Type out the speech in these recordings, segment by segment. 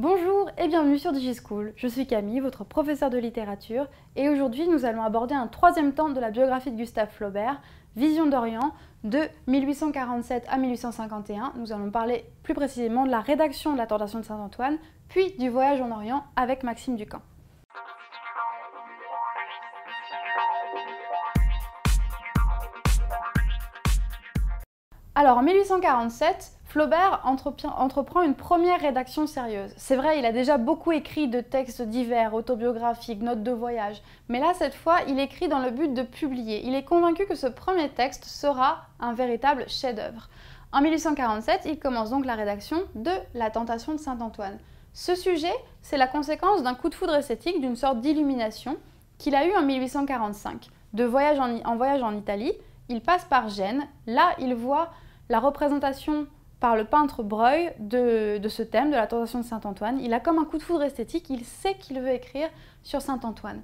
Bonjour et bienvenue sur DigiSchool. Je suis Camille, votre professeur de littérature, et aujourd'hui nous allons aborder un troisième temps de la biographie de Gustave Flaubert, Vision d'Orient, de 1847 à 1851. Nous allons parler plus précisément de la rédaction de la Tentation de Saint-Antoine, puis du voyage en Orient avec Maxime Ducamp. Alors en 1847, Flaubert entreprend une première rédaction sérieuse. C'est vrai, il a déjà beaucoup écrit de textes divers, autobiographiques, notes de voyage, mais là, cette fois, il écrit dans le but de publier. Il est convaincu que ce premier texte sera un véritable chef-d'œuvre. En 1847, il commence donc la rédaction de La Tentation de Saint-Antoine. Ce sujet, c'est la conséquence d'un coup de foudre esthétique, d'une sorte d'illumination qu'il a eue en 1845. De voyage en, en voyage en Italie, il passe par Gênes. Là, il voit la représentation par le peintre Breuil de, ce thème, de la tentation de Saint-Antoine. Il a comme un coup de foudre esthétique, il sait qu'il veut écrire sur Saint-Antoine.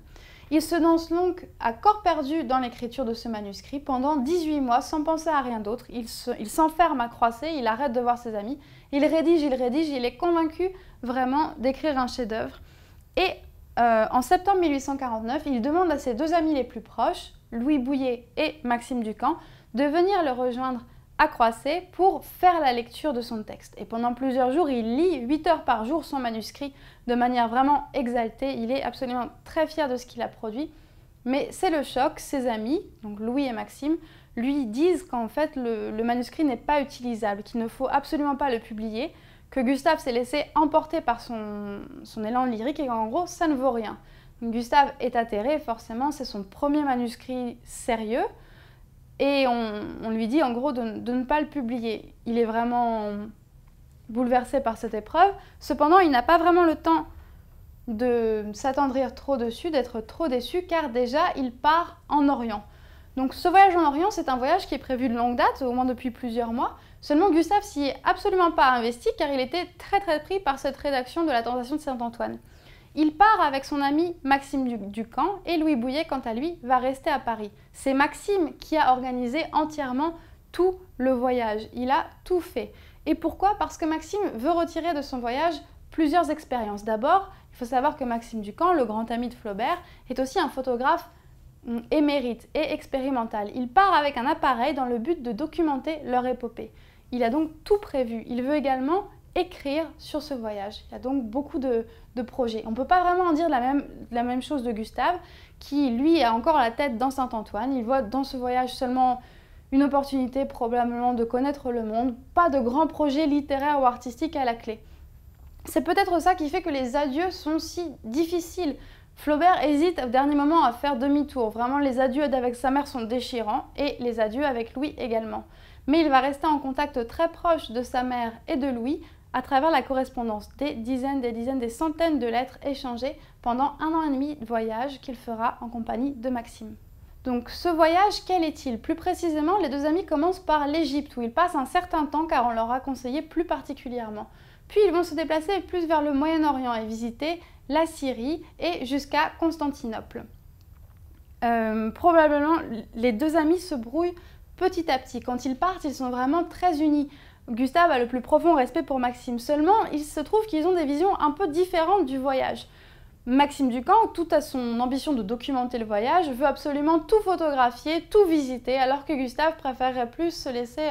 Il se danse donc à corps perdu dans l'écriture de ce manuscrit pendant 18 mois sans penser à rien d'autre. Il s'enferme à croiser, il arrête de voir ses amis, il rédige, il rédige, il est convaincu vraiment d'écrire un chef-d'œuvre. Et euh, en septembre 1849, il demande à ses deux amis les plus proches, Louis Bouillet et Maxime Ducamp, de venir le rejoindre accroissé pour faire la lecture de son texte. Et pendant plusieurs jours, il lit 8 heures par jour son manuscrit de manière vraiment exaltée. Il est absolument très fier de ce qu'il a produit. Mais c'est le choc, ses amis, donc Louis et Maxime, lui disent qu'en fait le, manuscrit n'est pas utilisable, qu'il ne faut absolument pas le publier, que Gustave s'est laissé emporter par son, son élan lyrique et qu'en gros ça ne vaut rien. Gustave est atterré, forcément, c'est son premier manuscrit sérieux. Et on, lui dit en gros de, de, ne pas le publier. Il est vraiment bouleversé par cette épreuve. Cependant, il n'a pas vraiment le temps de s'attendrir trop dessus, d'être trop déçu, car déjà, il part en Orient. Donc ce voyage en Orient, c'est un voyage qui est prévu de longue date, au moins depuis plusieurs mois. Seulement, Gustave s'y est absolument pas investi, car il était très très pris par cette rédaction de la Tentation de Saint-Antoine. Il part avec son ami Maxime Ducamp et Louis Bouillet, quant à lui, va rester à Paris. C'est Maxime qui a organisé entièrement tout le voyage. Il a tout fait. Et pourquoi Parce que Maxime veut retirer de son voyage plusieurs expériences. D'abord, il faut savoir que Maxime Ducamp, le grand ami de Flaubert, est aussi un photographe mm, émérite et expérimental. Il part avec un appareil dans le but de documenter leur épopée. Il a donc tout prévu. Il veut également écrire sur ce voyage. Il y a donc beaucoup de, projets. On ne peut pas vraiment en dire la même, la même chose de Gustave, qui lui a encore la tête dans Saint-Antoine. Il voit dans ce voyage seulement une opportunité probablement de connaître le monde, pas de grands projets littéraires ou artistiques à la clé. C'est peut-être ça qui fait que les adieux sont si difficiles. Flaubert hésite au dernier moment à faire demi-tour. Vraiment, les adieux avec sa mère sont déchirants et les adieux avec Louis également. Mais il va rester en contact très proche de sa mère et de Louis à travers la correspondance des dizaines, des dizaines, des centaines de lettres échangées pendant un an et demi de voyage qu'il fera en compagnie de Maxime. Donc ce voyage, quel est-il Plus précisément, les deux amis commencent par l'Égypte où ils passent un certain temps car on leur a conseillé plus particulièrement. Puis ils vont se déplacer plus vers le Moyen-Orient et visiter la Syrie et jusqu'à Constantinople. Euh, probablement, les deux amis se brouillent petit à petit. Quand ils partent, ils sont vraiment très unis. Gustave a le plus profond respect pour Maxime, seulement il se trouve qu'ils ont des visions un peu différentes du voyage. Maxime Ducamp, tout à son ambition de documenter le voyage, veut absolument tout photographier, tout visiter, alors que Gustave préférerait plus se laisser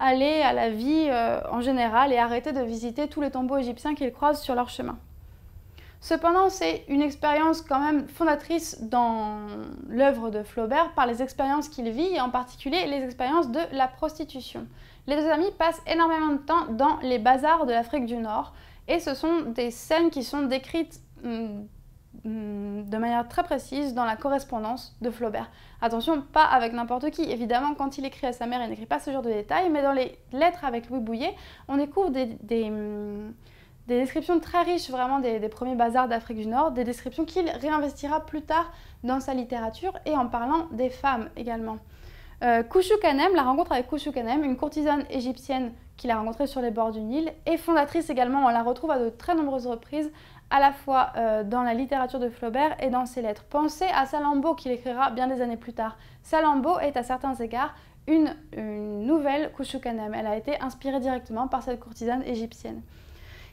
aller à la vie euh, en général et arrêter de visiter tous les tombeaux égyptiens qu'il croise sur leur chemin. Cependant, c'est une expérience quand même fondatrice dans l'œuvre de Flaubert par les expériences qu'il vit et en particulier les expériences de la prostitution. Les deux amis passent énormément de temps dans les bazars de l'Afrique du Nord et ce sont des scènes qui sont décrites mm, de manière très précise dans la correspondance de Flaubert. Attention, pas avec n'importe qui. Évidemment, quand il écrit à sa mère, il n'écrit pas ce genre de détails, mais dans les lettres avec Louis Bouillet, on découvre des, mm, descriptions très riches vraiment des premiers bazars d'Afrique du Nord, des descriptions qu'il réinvestira plus tard dans sa littérature et en parlant des femmes également. Euh, Kanem, la rencontre avec Kouchou Kanem, une courtisane égyptienne qu'il a rencontrée sur les bords du Nil, et fondatrice également, on la retrouve à de très nombreuses reprises, à la fois euh, dans la littérature de Flaubert et dans ses lettres. Pensez à Salambo qu'il écrira bien des années plus tard. Salambo est à certains égards une, nouvelle Kouchou Kanem. Elle a été inspirée directement par cette courtisane égyptienne.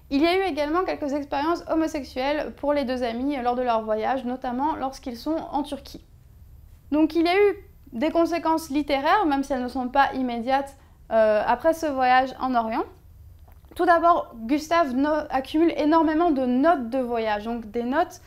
Il y a eu également quelques expériences homosexuelles pour les deux amis lors de leur voyage, notamment lorsqu'ils sont en Turquie. Donc il y a eu des conséquences littéraires, même si elles ne sont pas immédiates euh, après ce voyage en Orient. Tout d'abord, Gustave accumule énormément de notes de voyage, donc des notes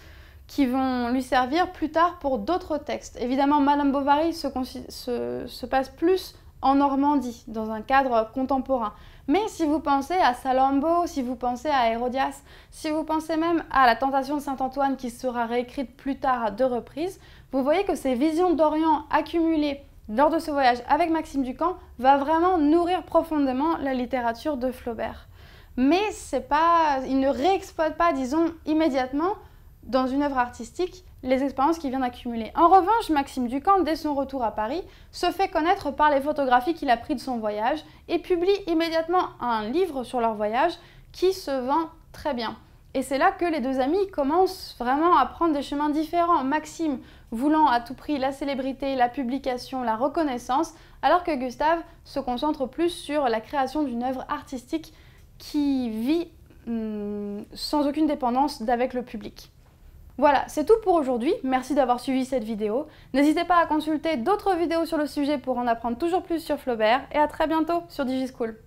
qui vont lui servir plus tard pour d'autres textes. Évidemment, Madame Bovary se, passe plus en Normandie, dans un cadre contemporain. Mais si vous pensez à Salambo, si vous pensez à Hérodias, si vous pensez même à la Tentation de Saint-Antoine qui sera réécrite plus tard à deux reprises, vous voyez que ces visions d'Orient accumulées lors de ce voyage avec Maxime Ducamp va vraiment nourrir profondément la littérature de Flaubert. Mais c'est pas, il ne réexploite pas, disons, immédiatement dans une œuvre artistique les expériences qu'il vient d'accumuler. En revanche, Maxime Ducamp, dès son retour à Paris, se fait connaître par les photographies qu'il a prises de son voyage et publie immédiatement un livre sur leur voyage qui se vend très bien. Et c'est là que les deux amis commencent vraiment à prendre des chemins différents. Maxime voulant à tout prix la célébrité, la publication, la reconnaissance, alors que Gustave se concentre plus sur la création d'une œuvre artistique qui vit hum, sans aucune dépendance d'avec le public. Voilà, c'est tout pour aujourd'hui. Merci d'avoir suivi cette vidéo. N'hésitez pas à consulter d'autres vidéos sur le sujet pour en apprendre toujours plus sur Flaubert et à très bientôt sur DigiSchool.